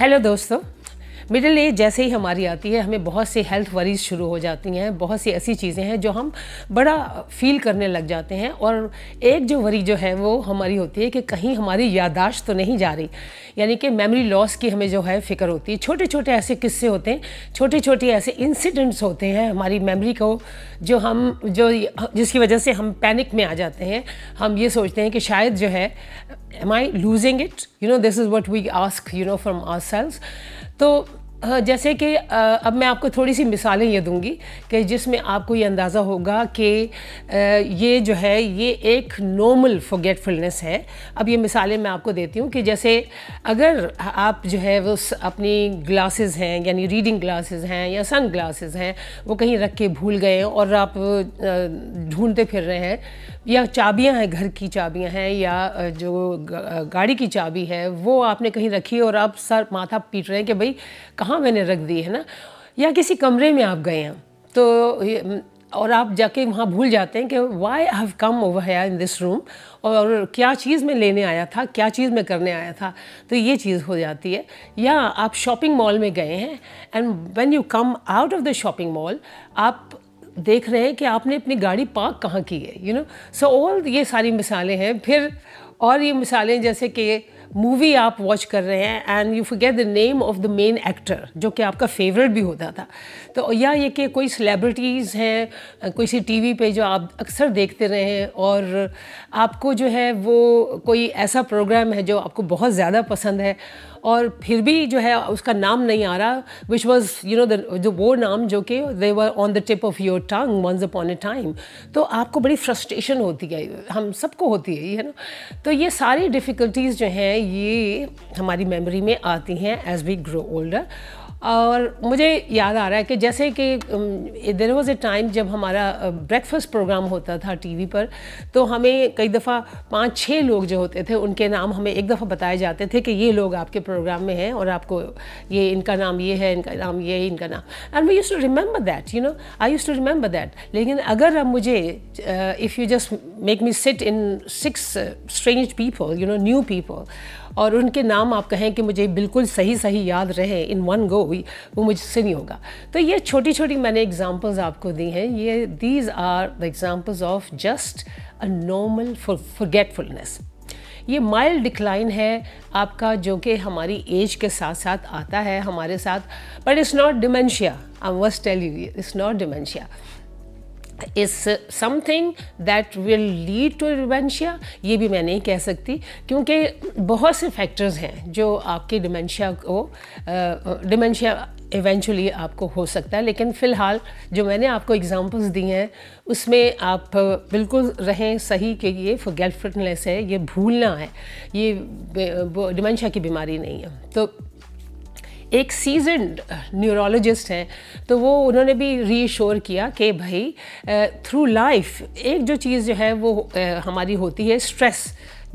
Hello दोस्तों middle age जैसे ही हमारी आती है हमें बहुत सी हेल्थ वरीज शुरू हो जाती हैं बहुत सी ऐसी चीज़ें हैं जो हम बड़ा फील करने लग जाते हैं और एक जो वरी जो है वो हमारी होती है कि कहीं हमारी यादाश्त तो नहीं जा रही यानी कि मेमोरी लॉस की हमें जो है फ़िक्र होती है छोटे छोटे ऐसे किस्से होते हैं छोटे छोटे ऐसे इंसिडेंट्स होते हैं हमारी मेमरी को जो हम जो जिसकी वजह से हम पैनिक में आ जाते हैं हम ये सोचते हैं कि शायद जो है I losing it you know this is what we ask you know from our cells तो जैसे कि अब मैं आपको थोड़ी सी मिसालें ये दूंगी कि जिसमें आपको ये अंदाज़ा होगा कि ये जो है ये एक नॉर्मल फॉरगेटफुलनेस है अब ये मिसालें मैं आपको देती हूँ कि जैसे अगर आप जो है वो अपनी ग्लासेस हैं यानी रीडिंग ग्लासेस हैं या सन ग्लासेस हैं वो कहीं रख के भूल गए और आप ढूंढते फिर रहे हैं या चाबियाँ हैं घर की चाबियाँ हैं या जो गाड़ी की चाबी है वो आपने कहीं रखी और आप सर माथा पीट रहे हैं कि भाई कहाँ यहाँ मैंने रख दी है ना या किसी कमरे में आप गए हैं तो और आप जाके वहाँ भूल जाते हैं कि why have come over here in this room और क्या चीज़ मैं लेने आया था क्या चीज़ मैं करने आया था तो ये चीज़ हो जाती है या आप शॉपिंग मॉल में गए हैं and when you come out of the shopping mall आप देख रहे हैं कि आपने अपनी गाड़ी पार्क कहाँ की है यू नो सो ऑल ये सारी मिसालें हैं फिर और ये मिसालें जैसे कि मूवी आप वॉच कर रहे हैं and you forget the name of the main actor जो कि आपका फेवरेट भी होता था तो या ये कि कोई सेलिब्रिटीज़ हैं किसी टीवी पे जो आप अक्सर देखते रहे हैं और आपको जो है वो कोई ऐसा प्रोग्राम है जो आपको बहुत ज़्यादा पसंद है और फिर भी जो है उसका नाम नहीं आ रहा विच वॉज यू नो दो वो नाम जो कि they were on the tip of your tongue once upon a time तो आपको बड़ी फ्रस्ट्रेशन होती है हम सबको होती है ये है ना तो ये सारी डिफ़िकल्टीज़ जो हैं ये हमारी मेमोरी में आती हैं एज वी ग्रो ओल्डर और मुझे याद आ रहा है कि जैसे कि देर वॉज़ ए टाइम जब हमारा ब्रेकफास्ट प्रोग्राम होता था टीवी पर तो हमें कई दफ़ा पाँच छः लोग जो होते थे उनके नाम हमें एक दफ़ा बताए जाते थे कि ये लोग आपके प्रोग्राम में हैं और आपको ये इनका नाम ये है इनका नाम ये है इनका नाम and we use to remember that you know I use to remember that लेकिन अगर अब मुझे if you just make me sit in six strange people you know new people और उनके नाम आप कहें कि मुझे बिल्कुल सही सही याद रहे इन वन गो होगी वो मुझसे नहीं होगा तो ये छोटी छोटी मैंने एग्जांपल्स आपको दी हैं ये these are the examples of just a normal forgetfulness ये माइल्ड डिक्लाइन है आपका जो कि हमारी एज के साथ साथ आता है हमारे साथ but it's not dementia I must tell you it's not dementia is something that will lead to dementia ये भी मैं नहीं कह सकती क्योंकि बहुत से फैक्टर्स हैं जो आपके डिमेंशिया को डिमेंशिया इवेंचुअली आपको हो सकता है लेकिन फ़िलहाल जो मैंने आपको एग्जांपल्स दिए हैं उसमें आप बिल्कुल रहें सही कि ये फॉरगेटफुलनेस है ये भूलना है ये डिमेंशिया की बीमारी नहीं है तो एक सीजनड न्यूरोलॉजिस्ट uh, हैं तो वो उन्होंने भी रीशोर किया कि भाई थ्रू uh, लाइफ एक जो चीज़ जो है वो uh, हमारी होती है स्ट्रेस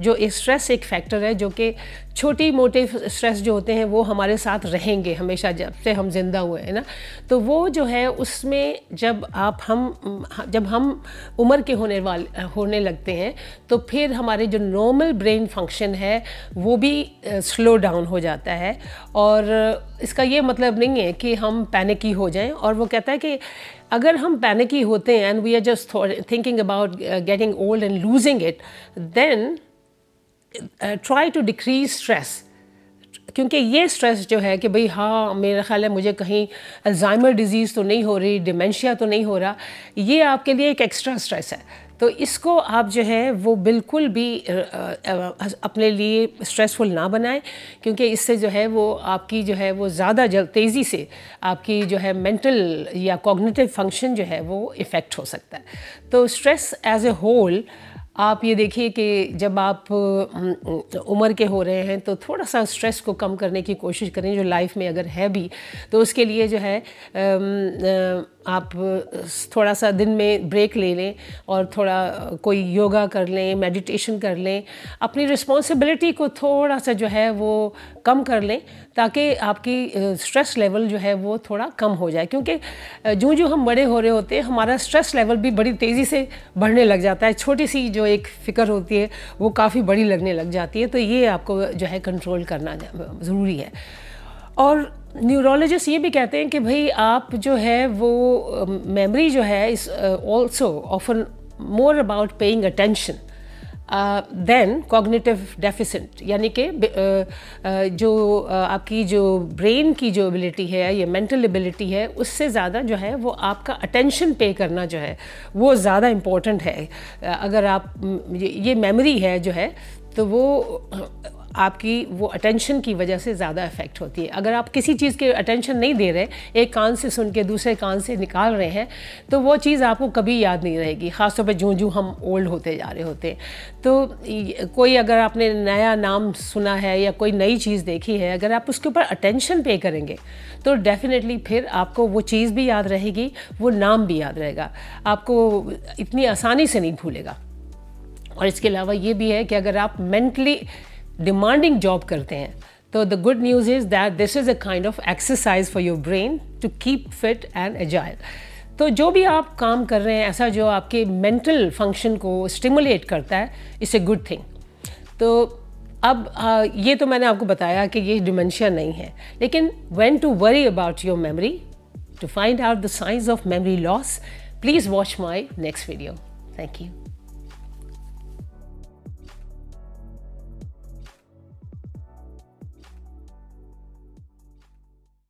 जो स्ट्रेस एक फैक्टर है जो कि छोटी मोटे स्ट्रेस जो होते हैं वो हमारे साथ रहेंगे हमेशा जब से हम ज़िंदा हुए हैं ना तो वो जो है उसमें जब आप हम जब हम उम्र के होने वाले होने लगते हैं तो फिर हमारे जो नॉर्मल ब्रेन फंक्शन है वो भी स्लो डाउन हो जाता है और इसका ये मतलब नहीं है कि हम पैनिकी हो जाएं और वो कहता है कि अगर हम पैनिकी होते हैं and we are just thinking about getting old and losing it then try to decrease stress क्योंकि ये स्ट्रेस जो है कि भाई हाँ मेरा ख्याल है मुझे कहीं अल्जाइमर डिजीज़ तो नहीं हो रही डिमेंशिया तो नहीं हो रहा ये आपके लिए एक एक्स्ट्रा स्ट्रेस है तो इसको आप जो है वो बिल्कुल भी अपने लिए स्ट्रेसफुल ना बनाएं क्योंकि इससे जो है वो आपकी जो है वो ज़्यादा जल तेज़ी से आपकी जो है मेंटल या कॉग्निटिव फंक्शन जो है वो इफ़ेक्ट हो सकता है तो स्ट्रेस एज ए होल आप ये देखिए कि जब आप उम्र के हो रहे हैं तो थोड़ा सा स्ट्रेस को कम करने की कोशिश करें जो लाइफ में अगर है भी तो उसके लिए जो है आप थोड़ा सा दिन में ब्रेक ले लें और थोड़ा कोई योगा कर लें मेडिटेशन कर लें अपनी रिस्पॉन्सिबिलिटी को थोड़ा सा जो है वो कम कर लें ताकि आपकी स्ट्रेस लेवल जो है वो थोड़ा कम हो जाए क्योंकि जो जो हम बड़े हो रहे होते हैं हमारा स्ट्रेस लेवल भी बड़ी तेज़ी से बढ़ने लग जाता है छोटी सी जो एक फ़िक्र होती है वो काफ़ी बड़ी लगने लग जाती है तो ये आपको जो है कंट्रोल करना ज़रूरी है और न्यूरोलॉजिस्ट ये भी कहते हैं कि भाई आप जो है वो मेमोरी जो है is also often more about paying attention than cognitive deficit यानी कि uh, uh, जो uh, आपकी जो ब्रेन की जो एबिलिटी है या मेंटल एबिलिटी है उससे ज़्यादा जो है वो आपका अटेंशन पे करना जो है वो ज़्यादा इम्पोर्टेंट है अगर आप ये मेमोरी है जो है तो वो आपकी वो अटेंशन की वजह से ज़्यादा इफ़ेक्ट होती है अगर आप किसी चीज़ के अटेंशन नहीं दे रहे एक कान से सुन के दूसरे कान से निकाल रहे हैं तो वो चीज़ आपको कभी याद नहीं रहेगी ख़ासतौर पर जो जो हम ओल्ड होते जा रहे होते तो कोई अगर आपने नया नाम सुना है या कोई नई चीज़ देखी है अगर आप उसके ऊपर अटेंशन पे करेंगे तो डेफ़िनेटली फिर आपको वो चीज़ भी याद रहेगी वो नाम भी याद रहेगा आपको इतनी आसानी से नहीं भूलेगा और इसके अलावा ये भी है कि अगर आप मेंटली डिमांडिंग जॉब करते हैं तो the good news is that this is a kind of exercise for your brain to keep fit and agile. तो जो भी आप काम कर रहे हैं ऐसा जो आपके मेंटल फंक्शन को स्टिमुलेट करता है इट्स ए गुड थिंग तो अब आ, ये तो मैंने आपको बताया कि ये डिमेंशिया नहीं है लेकिन when to worry about your memory to find out the science of memory loss please watch my next video thank you